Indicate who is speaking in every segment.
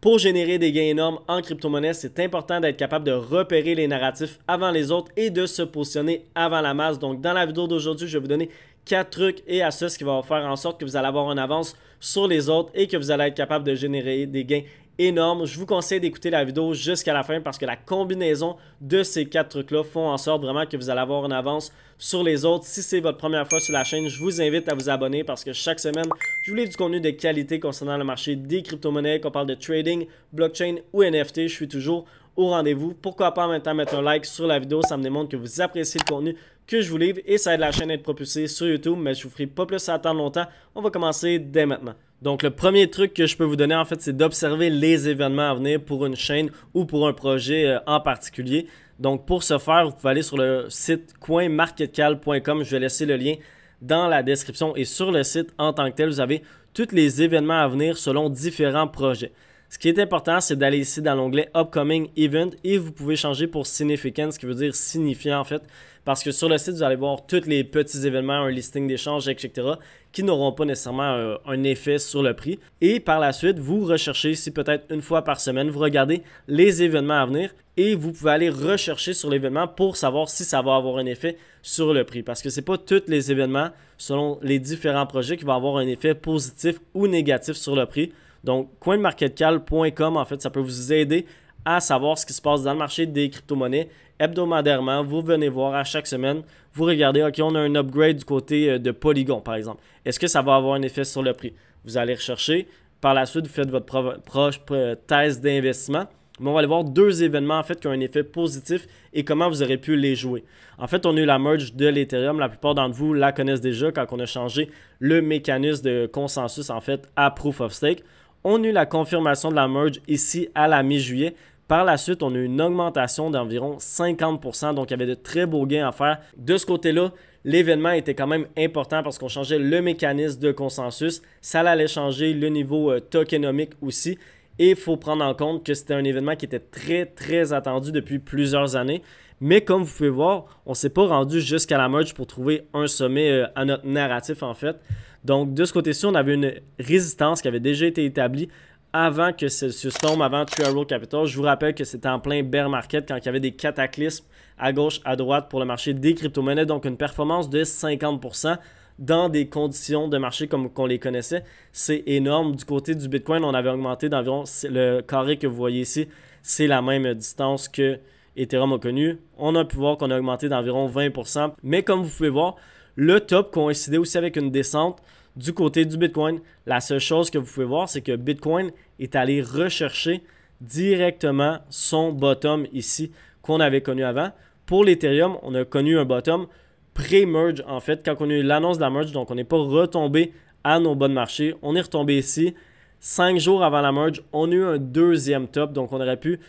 Speaker 1: Pour générer des gains énormes en crypto-monnaie, c'est important d'être capable de repérer les narratifs avant les autres et de se positionner avant la masse. Donc, dans la vidéo d'aujourd'hui, je vais vous donner quatre trucs et astuces qui vont faire en sorte que vous allez avoir une avance sur les autres et que vous allez être capable de générer des gains énorme. Je vous conseille d'écouter la vidéo jusqu'à la fin parce que la combinaison de ces quatre trucs-là font en sorte vraiment que vous allez avoir une avance sur les autres. Si c'est votre première fois sur la chaîne, je vous invite à vous abonner parce que chaque semaine, je vous livre du contenu de qualité concernant le marché des crypto-monnaies, qu'on parle de trading, blockchain ou NFT. Je suis toujours au rendez-vous. Pourquoi pas maintenant mettre un like sur la vidéo, ça me démontre que vous appréciez le contenu que je vous livre et ça aide la chaîne à être propulsée sur YouTube, mais je vous ferai pas plus à attendre longtemps. On va commencer dès maintenant. Donc le premier truc que je peux vous donner en fait, c'est d'observer les événements à venir pour une chaîne ou pour un projet euh, en particulier. Donc pour ce faire, vous pouvez aller sur le site coinmarketcal.com, je vais laisser le lien dans la description et sur le site en tant que tel, vous avez tous les événements à venir selon différents projets. Ce qui est important, c'est d'aller ici dans l'onglet Upcoming Event et vous pouvez changer pour Significant, ce qui veut dire signifiant en fait, parce que sur le site, vous allez voir tous les petits événements, un listing d'échanges, etc., qui n'auront pas nécessairement euh, un effet sur le prix. Et par la suite, vous recherchez ici peut-être une fois par semaine, vous regardez les événements à venir et vous pouvez aller rechercher sur l'événement pour savoir si ça va avoir un effet sur le prix. Parce que ce n'est pas tous les événements, selon les différents projets, qui vont avoir un effet positif ou négatif sur le prix. Donc, coinmarketcal.com, en fait, ça peut vous aider à savoir ce qui se passe dans le marché des crypto-monnaies hebdomadairement. Vous venez voir à chaque semaine, vous regardez, OK, on a un upgrade du côté euh, de Polygon, par exemple. Est-ce que ça va avoir un effet sur le prix? Vous allez rechercher. Par la suite, vous faites votre proche thèse d'investissement. Mais on va aller voir deux événements en fait qui ont un effet positif et comment vous aurez pu les jouer. En fait, on a eu la merge de l'Ethereum. La plupart d'entre vous la connaissent déjà quand on a changé le mécanisme de consensus en fait à Proof of Stake. On eut la confirmation de la merge ici à la mi-juillet. Par la suite, on a eu une augmentation d'environ 50%, donc il y avait de très beaux gains à faire. De ce côté-là, l'événement était quand même important parce qu'on changeait le mécanisme de consensus, ça allait changer le niveau euh, tokenomique aussi. Et il faut prendre en compte que c'était un événement qui était très, très attendu depuis plusieurs années. Mais comme vous pouvez voir, on ne s'est pas rendu jusqu'à la merge pour trouver un sommet euh, à notre narratif en fait. Donc, de ce côté-ci, on avait une résistance qui avait déjà été établie avant que ce tombe, avant Trial Capital. Je vous rappelle que c'était en plein bear market quand il y avait des cataclysmes à gauche, à droite pour le marché des crypto-monnaies. Donc, une performance de 50% dans des conditions de marché comme qu'on les connaissait. C'est énorme. Du côté du Bitcoin, on avait augmenté d'environ le carré que vous voyez ici. C'est la même distance que Ethereum a connu. On a pu voir qu'on a augmenté d'environ 20%. Mais comme vous pouvez voir, le top coïncidait aussi avec une descente du côté du Bitcoin. La seule chose que vous pouvez voir, c'est que Bitcoin est allé rechercher directement son bottom ici qu'on avait connu avant. Pour l'Ethereum, on a connu un bottom pré-merge en fait, quand on a eu l'annonce de la merge, donc on n'est pas retombé à nos bons marchés. On est retombé ici. Cinq jours avant la merge, on a eu un deuxième top, donc on aurait pu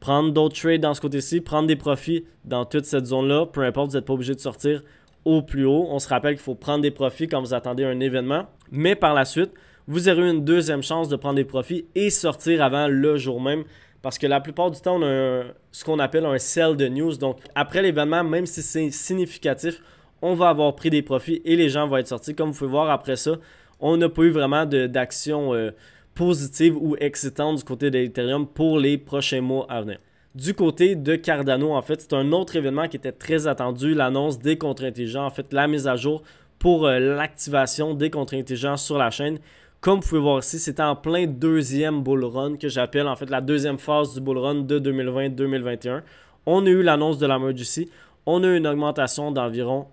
Speaker 1: prendre d'autres trades dans ce côté-ci, prendre des profits dans toute cette zone-là. Peu importe, vous n'êtes pas obligé de sortir au plus haut. On se rappelle qu'il faut prendre des profits quand vous attendez un événement, mais par la suite, vous aurez une deuxième chance de prendre des profits et sortir avant le jour même. Parce que la plupart du temps, on a ce qu'on appelle un sell de news. Donc, après l'événement, même si c'est significatif, on va avoir pris des profits et les gens vont être sortis. Comme vous pouvez voir, après ça, on n'a pas eu vraiment d'action euh, positive ou excitante du côté de l'Ethereum pour les prochains mois à venir du côté de Cardano. En fait, c'est un autre événement qui était très attendu, l'annonce des contrats intelligents, en fait, la mise à jour pour euh, l'activation des contrats intelligents sur la chaîne. Comme vous pouvez voir ici, c'était en plein deuxième bull run que j'appelle en fait la deuxième phase du bull run de 2020-2021. On a eu l'annonce de la merge ici. On a eu une augmentation d'environ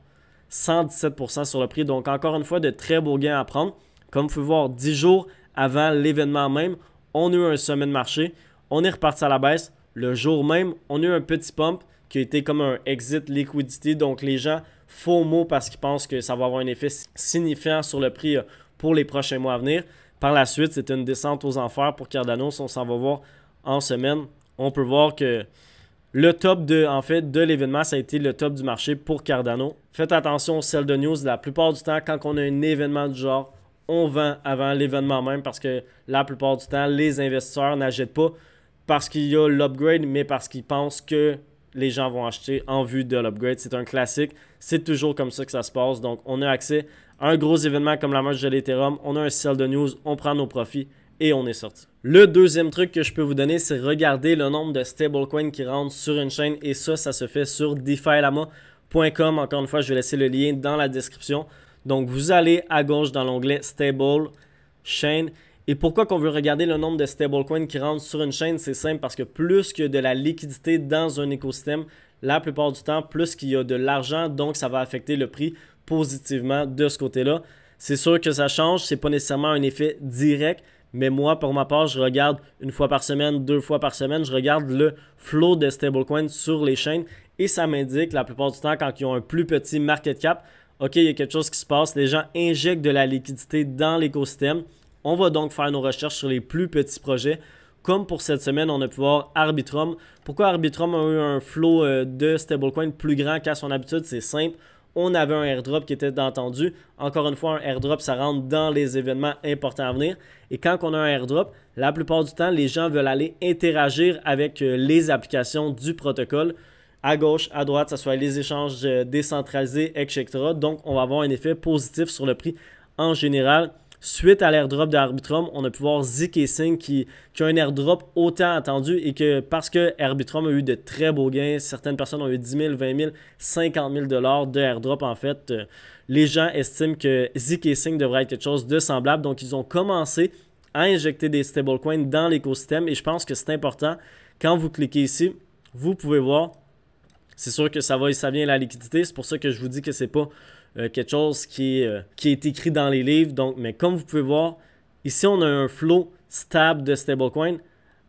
Speaker 1: 117% sur le prix. Donc encore une fois, de très beaux gains à prendre. Comme vous pouvez voir, 10 jours avant l'événement même, on a eu un sommet de marché. On est reparti à la baisse le jour même, on a eu un petit pump qui a été comme un exit liquidité. Donc les gens faux mot parce qu'ils pensent que ça va avoir un effet signifiant sur le prix euh, pour les prochains mois à venir. Par la suite, c'est une descente aux enfers pour Cardano. on s'en va voir en semaine, on peut voir que le top de, en fait, de l'événement, ça a été le top du marché pour Cardano. Faites attention aux de news. La plupart du temps, quand on a un événement du genre, on vend avant l'événement même parce que la plupart du temps, les investisseurs n'achètent pas parce qu'il y a l'upgrade, mais parce qu'ils pensent que les gens vont acheter en vue de l'upgrade. C'est un classique. C'est toujours comme ça que ça se passe. Donc, on a accès à un gros événement comme la marche de l'Ethereum. On a un sell de news. On prend nos profits et on est sorti. Le deuxième truc que je peux vous donner, c'est regarder le nombre de stablecoins qui rentrent sur une chaîne. Et ça, ça se fait sur DefiLama.com. Encore une fois, je vais laisser le lien dans la description. Donc, vous allez à gauche dans l'onglet Stable, Chain ». Et pourquoi qu'on veut regarder le nombre de stablecoins qui rentrent sur une chaîne C'est simple parce que plus y a de la liquidité dans un écosystème, la plupart du temps, plus qu'il y a de l'argent, donc ça va affecter le prix positivement de ce côté-là. C'est sûr que ça change, ce n'est pas nécessairement un effet direct, mais moi, pour ma part, je regarde une fois par semaine, deux fois par semaine, je regarde le flow de stablecoins sur les chaînes et ça m'indique la plupart du temps quand ils ont un plus petit market cap, OK, il y a quelque chose qui se passe, les gens injectent de la liquidité dans l'écosystème. On va donc faire nos recherches sur les plus petits projets. Comme pour cette semaine, on a pu voir Arbitrum. Pourquoi Arbitrum a eu un flot euh, de stablecoin plus grand qu'à son habitude C'est simple on avait un airdrop qui était entendu. Encore une fois, un airdrop, ça rentre dans les événements importants à venir. Et quand on a un airdrop, la plupart du temps, les gens veulent aller interagir avec euh, les applications du protocole. À gauche, à droite, ça soit les échanges euh, décentralisés, etc. Donc, on va avoir un effet positif sur le prix en général. Suite à l'airdrop d'Arbitrum, on a pu voir ZK et qui, qui a un airdrop autant attendu et que parce que Arbitrum a eu de très beaux gains, certaines personnes ont eu 10 000, 20 000, 50 000 dollars de airdrop en fait. Euh, les gens estiment que ZK et devrait être quelque chose de semblable. Donc ils ont commencé à injecter des stablecoins dans l'écosystème et je pense que c'est important. Quand vous cliquez ici, vous pouvez voir, c'est sûr que ça va et ça vient la liquidité. C'est pour ça que je vous dis que c'est pas euh, quelque chose euh, qui, est écrit dans les livres. mais comme vous pouvez voir, ici on a un flow stable de stablecoin.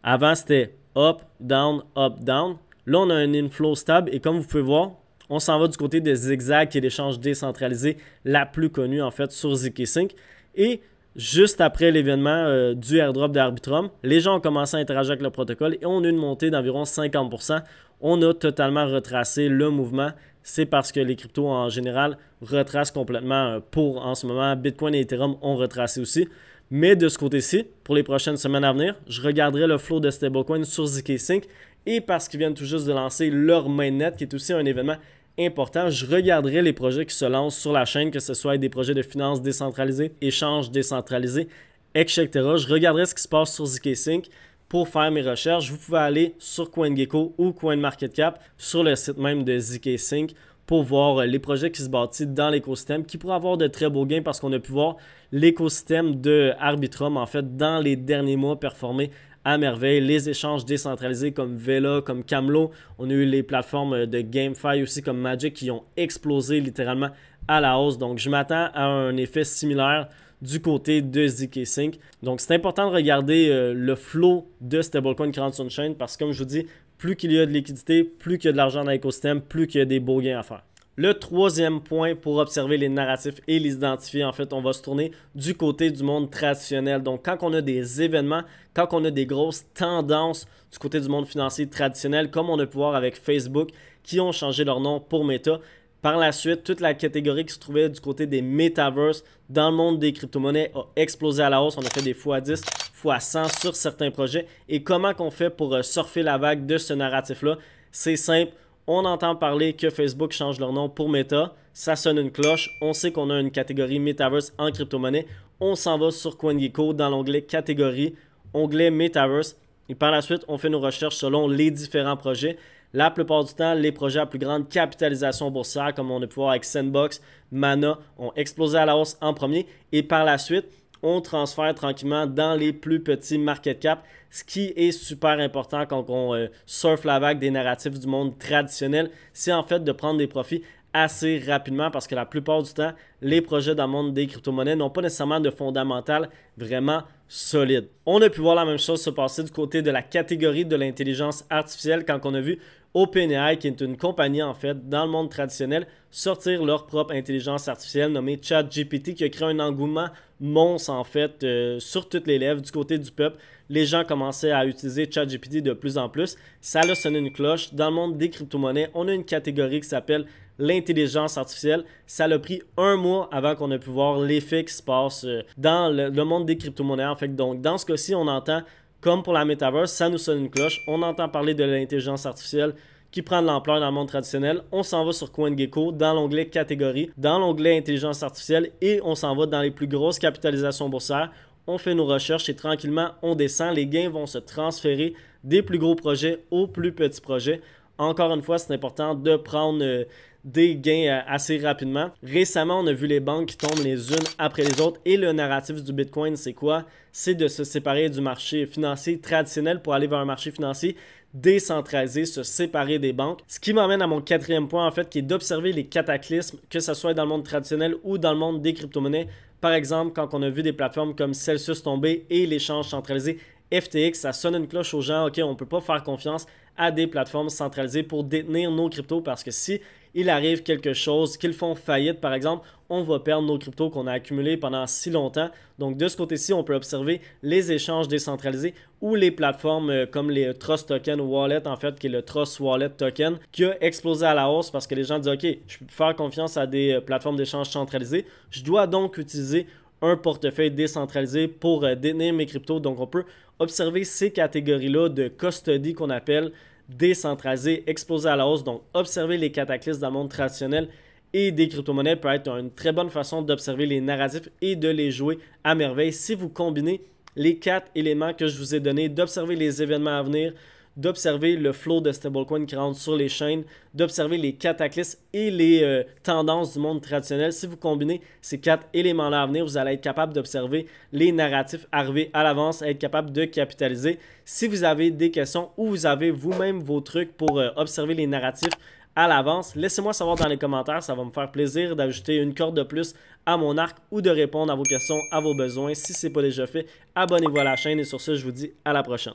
Speaker 1: Avant c'était up, down, up, down. Là on a un inflow stable et comme vous pouvez voir, on s'en va du côté des zigzags qui est l'échange décentralisé la plus connue en fait sur ZK5. Et juste après l'événement euh, du airdrop d'Arbitrum, les gens ont commencé à interagir avec le protocole et on a une montée d'environ 50%. On a totalement retracé le mouvement c'est parce que les cryptos en général retracent complètement euh, pour en ce moment. Bitcoin et Ethereum ont retracé aussi. Mais de ce côté-ci, pour les prochaines semaines à venir, je regarderai le flow de stablecoin sur zk sync et parce qu'ils viennent tout juste de lancer leur mainnet, qui est aussi un événement important, je regarderai les projets qui se lancent sur la chaîne, que ce soit des projets de finances décentralisées, échanges décentralisés, etc. Je regarderai ce qui se passe sur zk sync pour faire mes recherches, vous pouvez aller sur CoinGecko ou CoinMarketCap sur le site même de ZK Sync pour voir euh, les projets qui se bâtissent dans l'écosystème, qui pourraient avoir de très beaux gains parce qu'on a pu voir l'écosystème de Arbitrum, en fait, dans les derniers mois performer à merveille. Les échanges décentralisés comme Vela, comme Camelot. on a eu les plateformes euh, de GameFi aussi comme Magic qui ont explosé littéralement à la hausse. Donc, je m'attends à un effet similaire du côté de ZK Sync. Donc c'est important de regarder euh, le flow de stablecoin qui rentre sur une chaîne parce que comme je vous dis, plus qu'il y a de liquidité, plus qu'il y a de l'argent dans l'écosystème, plus qu'il y a des beaux gains à faire. Le troisième point pour observer les narratifs et les identifier, en fait, on va se tourner du côté du monde traditionnel. Donc, quand on a des événements, quand on a des grosses tendances du côté du monde financier traditionnel, comme on a pu voir avec Facebook, qui ont changé leur nom pour Meta, par la suite, toute la catégorie qui se trouvait du côté des Metaverse dans le monde des crypto-monnaies a explosé à la hausse. On a fait des fois 10, fois 100 sur certains projets. Et comment qu'on fait pour euh, surfer la vague de ce narratif-là C'est simple. On entend parler que Facebook change leur nom pour Meta. Ça sonne une cloche. On sait qu'on a une catégorie metaverse en crypto-monnaie. On s'en va sur CoinGecko dans l'onglet catégorie, onglet metaverse. Et par la suite, on fait nos recherches selon les différents projets. La plupart du temps, les projets à plus grande capitalisation boursière, comme on a pu voir avec Sandbox, Mana, ont explosé à la hausse en premier et par la suite, on transfère tranquillement dans les plus petits market cap, ce qui est super important quand on euh, surfe la vague des narratifs du monde traditionnel, c'est en fait de prendre des profits assez rapidement parce que la plupart du temps, les projets dans le monde des crypto-monnaies n'ont pas nécessairement de fondamental vraiment solide. On a pu voir la même chose se passer du côté de la catégorie de l'intelligence artificielle quand on a vu OpenAI, qui est une compagnie en fait dans le monde traditionnel, sortir leur propre intelligence artificielle nommée ChatGPT qui a créé un engouement monstre en fait euh, sur toutes les lèvres du côté du peuple. Les gens commençaient à utiliser ChatGPT de plus en plus. Ça a sonné une cloche. Dans le monde des crypto-monnaies, on a une catégorie qui s'appelle l'intelligence artificielle. Ça l'a pris un mois avant qu'on ait pu voir l'effet qui se passe euh, dans le, monde des crypto-monnaies. En fait, donc, dans ce cas-ci, on entend, comme pour la Metaverse, ça nous sonne une cloche. On entend parler de l'intelligence artificielle qui prend de l'ampleur dans le monde traditionnel. On s'en va sur CoinGecko dans l'onglet catégorie, dans l'onglet intelligence artificielle et on s'en va dans les plus grosses capitalisations boursières. On fait nos recherches et tranquillement on descend. Les gains vont se transférer des plus gros projets aux plus petits projets. Encore une fois, c'est important de prendre euh, des gains euh, assez rapidement. Récemment, on a vu les banques qui tombent les unes après les autres et le narratif du Bitcoin, c'est quoi? C'est de se séparer du marché financier traditionnel pour aller vers un marché financier décentralisé se séparer des banques. Ce qui m'amène à mon quatrième point, en fait, qui est d'observer les cataclysmes, que ce soit dans le monde traditionnel ou dans le monde des crypto-monnaies. Par exemple, quand on a vu des plateformes comme Celsius tomber et l'échange centralisé FTX, ça sonne une cloche aux gens, ok, on ne peut pas faire confiance à des plateformes centralisées pour détenir nos cryptos parce que si il arrive quelque chose, qu'ils font faillite par exemple, on va perdre nos cryptos qu'on a accumulés pendant si longtemps. Donc de ce côté-ci, on peut observer les échanges décentralisés ou les plateformes euh, comme les Trust Token Wallet, en fait, qui est le Trust Wallet Token, qui a explosé à la hausse parce que les gens disent, OK, je peux faire confiance à des euh, plateformes d'échange centralisées. Je dois donc utiliser un portefeuille décentralisé pour euh, détenir mes cryptos. Donc on peut observer ces catégories-là de custody qu'on appelle décentralisé, exposé à la hausse. Donc, observer les cataclysmes dans le monde traditionnel et des crypto-monnaies peut être une très bonne façon d'observer les narratifs et de les jouer à merveille si vous combinez les quatre éléments que je vous ai donnés, d'observer les événements à venir, d'observer le flow de stablecoin qui rentre sur les chaînes, d'observer les cataclysmes et les euh, tendances du monde traditionnel. Si vous combinez ces quatre éléments-là à venir, vous allez être capable d'observer les narratifs arriver à l'avance, être capable de capitaliser. Si vous avez des questions ou vous avez vous-même vos trucs pour euh, observer les narratifs, à l'avance. Laissez-moi savoir dans les commentaires, ça va me faire plaisir d'ajouter une corde de plus à mon arc ou de répondre à vos questions, à vos besoins. Si ce n'est pas déjà fait, abonnez-vous à la chaîne et sur ce, je vous dis à la prochaine.